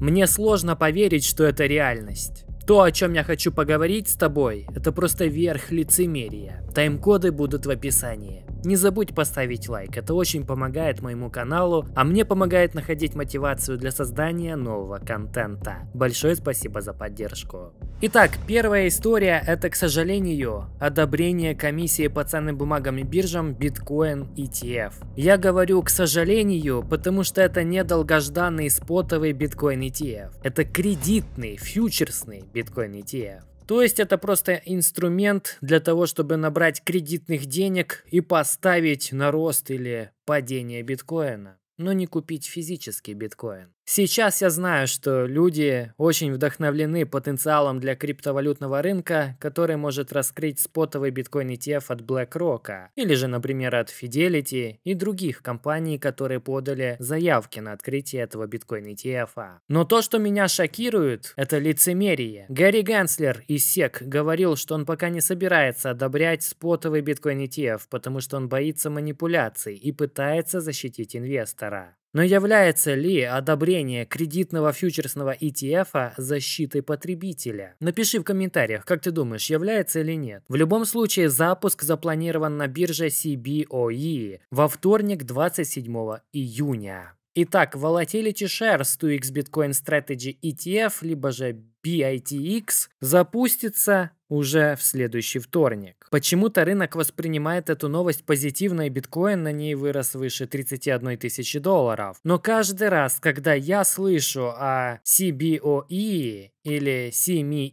Мне сложно поверить, что это реальность. То, о чем я хочу поговорить с тобой, это просто верх лицемерия. Тайм-коды будут в описании не забудь поставить лайк, это очень помогает моему каналу, а мне помогает находить мотивацию для создания нового контента. Большое спасибо за поддержку. Итак, первая история это, к сожалению, одобрение комиссии по ценным бумагам и биржам Bitcoin ETF. Я говорю к сожалению, потому что это не долгожданный спотовый биткоин ETF. Это кредитный, фьючерсный биткоин ETF. То есть это просто инструмент для того, чтобы набрать кредитных денег и поставить на рост или падение биткоина, но не купить физический биткоин. Сейчас я знаю, что люди очень вдохновлены потенциалом для криптовалютного рынка, который может раскрыть спотовый биткоин ETF от BlackRock, или же, например, от Fidelity и других компаний, которые подали заявки на открытие этого биткоин ETF. Но то, что меня шокирует, это лицемерие. Гарри Генслер из SEC говорил, что он пока не собирается одобрять спотовый биткоин ETF, потому что он боится манипуляций и пытается защитить инвестора. Но является ли одобрение кредитного фьючерсного ETF -а защитой потребителя? Напиши в комментариях, как ты думаешь, является или нет. В любом случае, запуск запланирован на бирже CBOE во вторник 27 июня. Итак, Volatility Shares 2x Bitcoin Strategy ETF, либо же PITX запустится уже в следующий вторник. Почему-то рынок воспринимает эту новость позитивно, и биткоин на ней вырос выше 31 тысячи долларов. Но каждый раз, когда я слышу о CBOE или CME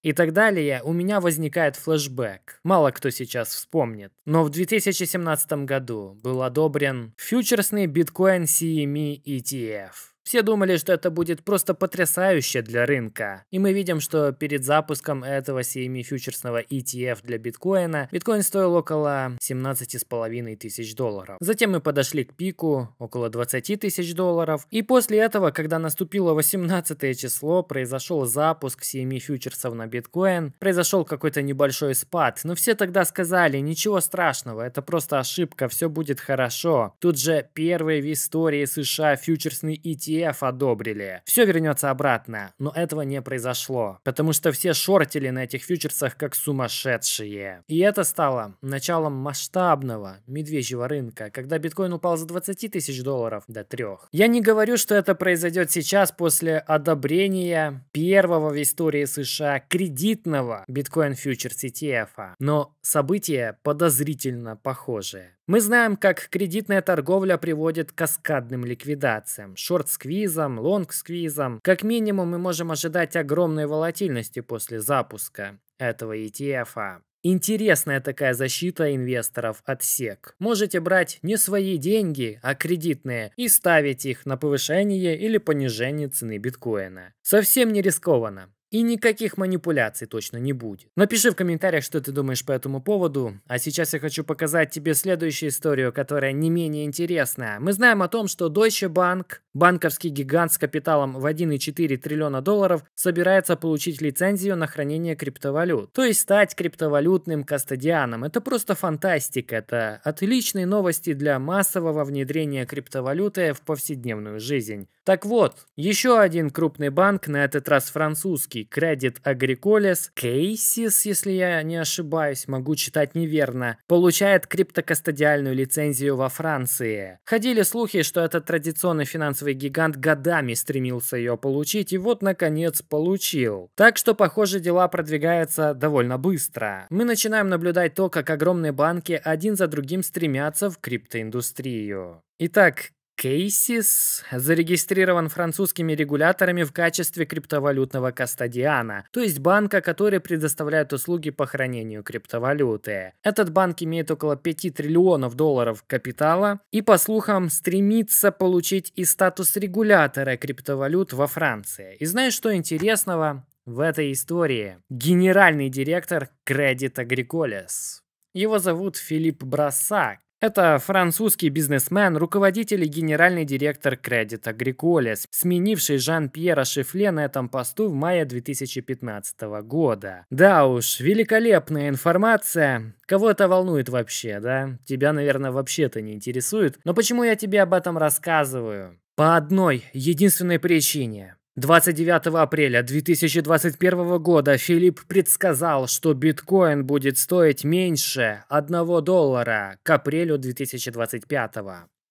и так далее, у меня возникает флешбэк. Мало кто сейчас вспомнит. Но в 2017 году был одобрен фьючерсный биткоин CME ETF. Все думали, что это будет просто потрясающе для рынка. И мы видим, что перед запуском этого CME-фьючерсного ETF для биткоина, биткоин стоил около 17,5 тысяч долларов. Затем мы подошли к пику, около 20 тысяч долларов. И после этого, когда наступило 18 число, произошел запуск CME-фьючерсов на биткоин, произошел какой-то небольшой спад. Но все тогда сказали, ничего страшного, это просто ошибка, все будет хорошо. Тут же первый в истории США фьючерсный ETF ETF одобрили. Все вернется обратно, но этого не произошло, потому что все шортили на этих фьючерсах как сумасшедшие. И это стало началом масштабного медвежьего рынка, когда биткоин упал за 20 тысяч долларов до 3. Я не говорю, что это произойдет сейчас после одобрения первого в истории США кредитного биткоин-фьючерс ETF, а, но события подозрительно похожие. Мы знаем, как кредитная торговля приводит к каскадным ликвидациям, шорт-сквизам, лонг-сквизам. Как минимум мы можем ожидать огромной волатильности после запуска этого ETF. -а. Интересная такая защита инвесторов от СЕК. Можете брать не свои деньги, а кредитные и ставить их на повышение или понижение цены биткоина. Совсем не рискованно. И никаких манипуляций точно не будет. Напиши в комментариях, что ты думаешь по этому поводу. А сейчас я хочу показать тебе следующую историю, которая не менее интересная. Мы знаем о том, что Deutsche Bank, банковский гигант с капиталом в 1,4 триллиона долларов, собирается получить лицензию на хранение криптовалют. То есть стать криптовалютным кастодианом. Это просто фантастика. Это отличные новости для массового внедрения криптовалюты в повседневную жизнь. Так вот, еще один крупный банк, на этот раз французский, банки Credit Agricoles, Кейсис, если я не ошибаюсь, могу читать неверно, получает криптокастодиальную лицензию во Франции. Ходили слухи, что этот традиционный финансовый гигант годами стремился ее получить, и вот, наконец, получил. Так что, похоже, дела продвигаются довольно быстро. Мы начинаем наблюдать то, как огромные банки один за другим стремятся в криптоиндустрию. Итак, Кейсис зарегистрирован французскими регуляторами в качестве криптовалютного кастодиана, то есть банка, который предоставляет услуги по хранению криптовалюты. Этот банк имеет около 5 триллионов долларов капитала и, по слухам, стремится получить и статус регулятора криптовалют во Франции. И знаешь, что интересного? В этой истории генеральный директор Credit Agricoles. Его зовут Филипп Брасак. Это французский бизнесмен, руководитель и генеральный директор Credit Agricole, сменивший Жан-Пьера Шифле на этом посту в мае 2015 года. Да уж, великолепная информация. Кого это волнует вообще, да? Тебя, наверное, вообще-то не интересует. Но почему я тебе об этом рассказываю? По одной, единственной причине. 29 апреля 2021 года Филипп предсказал, что биткоин будет стоить меньше 1 доллара к апрелю 2025.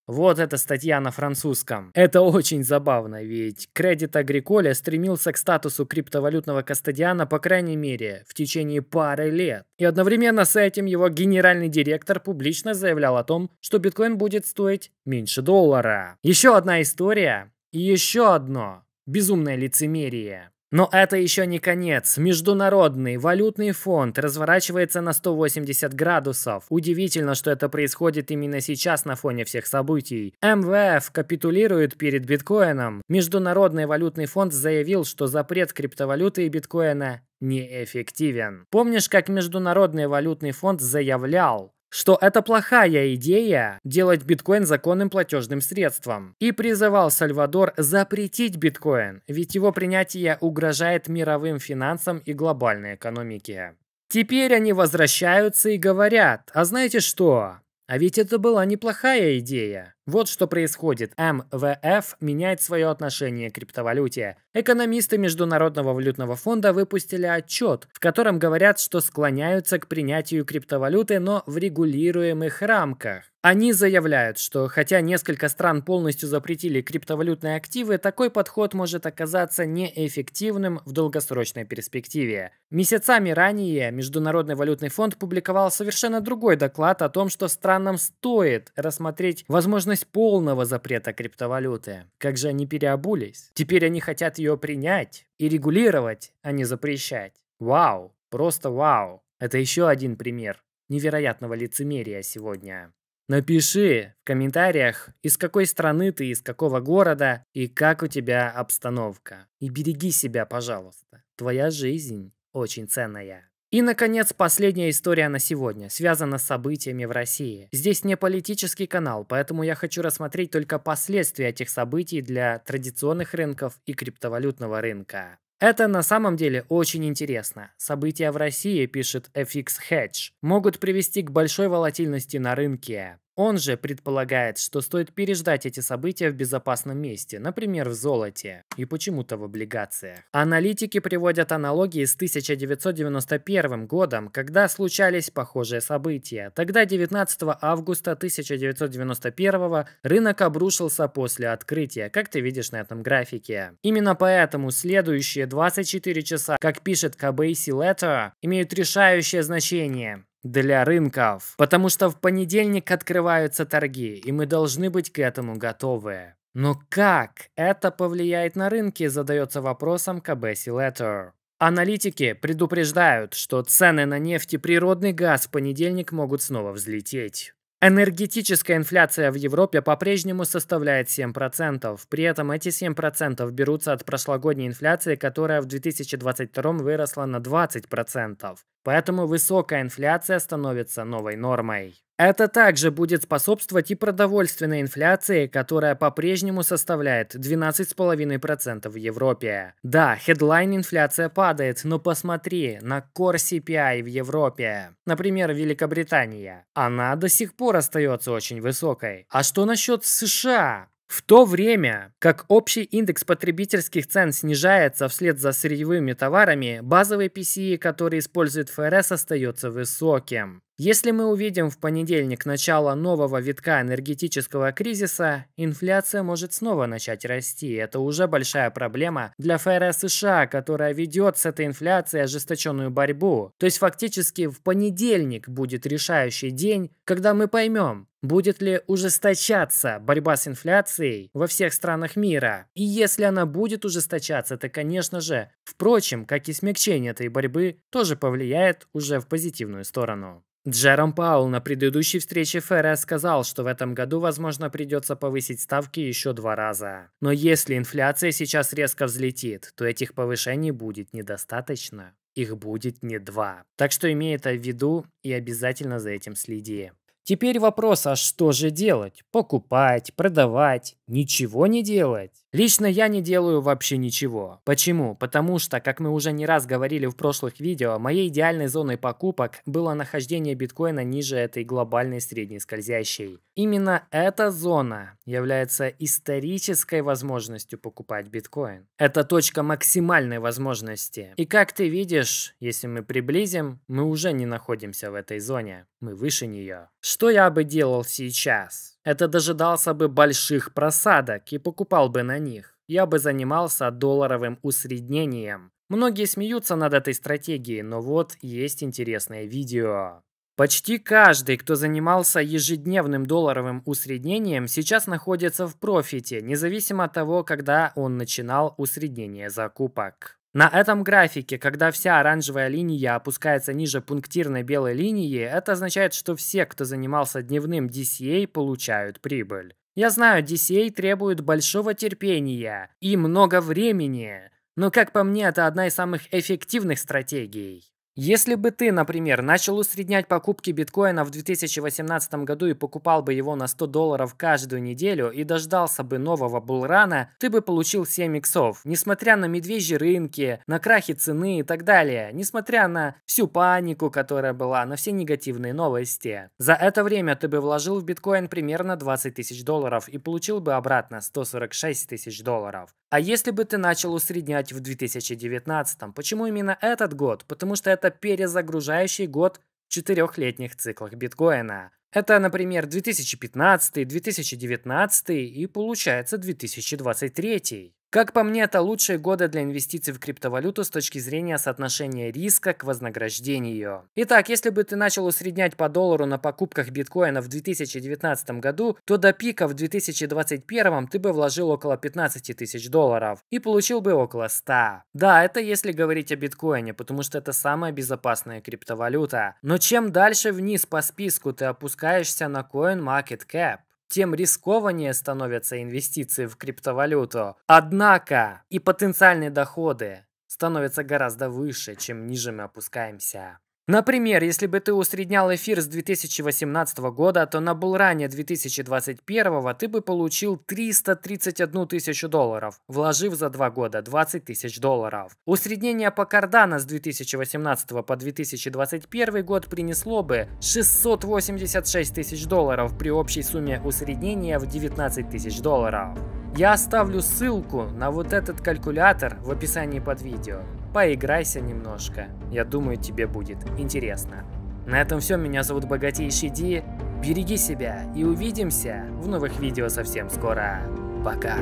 Вот эта статья на французском. Это очень забавно, ведь Кредит Agricole стремился к статусу криптовалютного кастодиана, по крайней мере, в течение пары лет. И одновременно с этим его генеральный директор публично заявлял о том, что биткоин будет стоить меньше доллара. Еще одна история и еще одно Безумное лицемерие. Но это еще не конец. Международный валютный фонд разворачивается на 180 градусов. Удивительно, что это происходит именно сейчас на фоне всех событий. МВФ капитулирует перед биткоином. Международный валютный фонд заявил, что запрет криптовалюты и биткоина неэффективен. Помнишь, как Международный валютный фонд заявлял, что это плохая идея делать биткоин законным платежным средством. И призывал Сальвадор запретить биткоин, ведь его принятие угрожает мировым финансам и глобальной экономике. Теперь они возвращаются и говорят, а знаете что? А ведь это была неплохая идея. Вот что происходит. МВФ меняет свое отношение к криптовалюте. Экономисты Международного валютного фонда выпустили отчет, в котором говорят, что склоняются к принятию криптовалюты, но в регулируемых рамках. Они заявляют, что хотя несколько стран полностью запретили криптовалютные активы, такой подход может оказаться неэффективным в долгосрочной перспективе. Месяцами ранее Международный валютный фонд публиковал совершенно другой доклад о том, что странам стоит рассмотреть возможность полного запрета криптовалюты. Как же они переобулись? Теперь они хотят ее принять и регулировать, а не запрещать. Вау, просто вау. Это еще один пример невероятного лицемерия сегодня. Напиши в комментариях, из какой страны ты, из какого города и как у тебя обстановка. И береги себя, пожалуйста. Твоя жизнь очень ценная. И, наконец, последняя история на сегодня связана с событиями в России. Здесь не политический канал, поэтому я хочу рассмотреть только последствия этих событий для традиционных рынков и криптовалютного рынка. Это на самом деле очень интересно. События в России, пишет FX Hedge, могут привести к большой волатильности на рынке. Он же предполагает, что стоит переждать эти события в безопасном месте, например, в золоте и почему-то в облигациях. Аналитики приводят аналогии с 1991 годом, когда случались похожие события. Тогда 19 августа 1991 рынок обрушился после открытия, как ты видишь на этом графике. Именно поэтому следующие 24 часа, как пишет Кабейси Лето, имеют решающее значение для рынков, потому что в понедельник открываются торги, и мы должны быть к этому готовы. Но как это повлияет на рынки, задается вопросом КБ Силетер. Аналитики предупреждают, что цены на нефть и природный газ в понедельник могут снова взлететь. Энергетическая инфляция в Европе по-прежнему составляет 7%. При этом эти 7% берутся от прошлогодней инфляции, которая в 2022 выросла на 20%. Поэтому высокая инфляция становится новой нормой. Это также будет способствовать и продовольственной инфляции, которая по-прежнему составляет 12,5% в Европе. Да, хедлайн инфляция падает, но посмотри на Core CPI в Европе. Например, Великобритания. Она до сих пор остается очень высокой. А что насчет США? В то время, как общий индекс потребительских цен снижается вслед за сырьевыми товарами, базовый PCE, который использует ФРС, остается высоким. Если мы увидим в понедельник начало нового витка энергетического кризиса, инфляция может снова начать расти. Это уже большая проблема для ФРС США, которая ведет с этой инфляцией ожесточенную борьбу. То есть фактически в понедельник будет решающий день, когда мы поймем, Будет ли ужесточаться борьба с инфляцией во всех странах мира? И если она будет ужесточаться, то, конечно же, впрочем, как и смягчение этой борьбы, тоже повлияет уже в позитивную сторону. Джером Паул на предыдущей встрече ФРС сказал, что в этом году, возможно, придется повысить ставки еще два раза. Но если инфляция сейчас резко взлетит, то этих повышений будет недостаточно. Их будет не два. Так что имей это в виду и обязательно за этим следи. Теперь вопрос, а что же делать? Покупать, продавать, ничего не делать? Лично я не делаю вообще ничего. Почему? Потому что, как мы уже не раз говорили в прошлых видео, моей идеальной зоной покупок было нахождение биткоина ниже этой глобальной средней скользящей. Именно эта зона является исторической возможностью покупать биткоин. Это точка максимальной возможности. И как ты видишь, если мы приблизим, мы уже не находимся в этой зоне. Мы выше нее. Что я бы делал сейчас? это дожидался бы больших просадок и покупал бы на них. Я бы занимался долларовым усреднением. Многие смеются над этой стратегией, но вот есть интересное видео. Почти каждый, кто занимался ежедневным долларовым усреднением, сейчас находится в профите, независимо от того, когда он начинал усреднение закупок. На этом графике, когда вся оранжевая линия опускается ниже пунктирной белой линии, это означает, что все, кто занимался дневным DCA, получают прибыль. Я знаю, DCA требует большого терпения и много времени, но как по мне, это одна из самых эффективных стратегий. Если бы ты, например, начал усреднять покупки биткоина в 2018 году и покупал бы его на 100 долларов каждую неделю и дождался бы нового булрана, ты бы получил 7 иксов. Несмотря на медвежьи рынки, на крахи цены и так далее, несмотря на всю панику, которая была, на все негативные новости. За это время ты бы вложил в биткоин примерно 20 тысяч долларов и получил бы обратно 146 тысяч долларов. А если бы ты начал усреднять в 2019, почему именно этот год? Потому что это перезагружающий год в четырехлетних циклах биткоина. Это, например, 2015, 2019 и получается 2023. Как по мне, это лучшие годы для инвестиций в криптовалюту с точки зрения соотношения риска к вознаграждению. Итак, если бы ты начал усреднять по доллару на покупках биткоина в 2019 году, то до пика в 2021 ты бы вложил около 15 тысяч долларов и получил бы около 100. Да, это если говорить о биткоине, потому что это самая безопасная криптовалюта. Но чем дальше вниз по списку ты опускаешься на CoinMarketCap, тем рискованнее становятся инвестиции в криптовалюту. Однако и потенциальные доходы становятся гораздо выше, чем ниже мы опускаемся. Например, если бы ты усреднял эфир с 2018 года, то на Булране 2021 ты бы получил 331 тысячу долларов, вложив за два года 20 тысяч долларов. Усреднение по Кардана с 2018 по 2021 год принесло бы 686 тысяч долларов при общей сумме усреднения в 19 тысяч долларов. Я оставлю ссылку на вот этот калькулятор в описании под видео поиграйся немножко. Я думаю, тебе будет интересно. На этом все, меня зовут Богатейший Ди. Береги себя и увидимся в новых видео совсем скоро. Пока.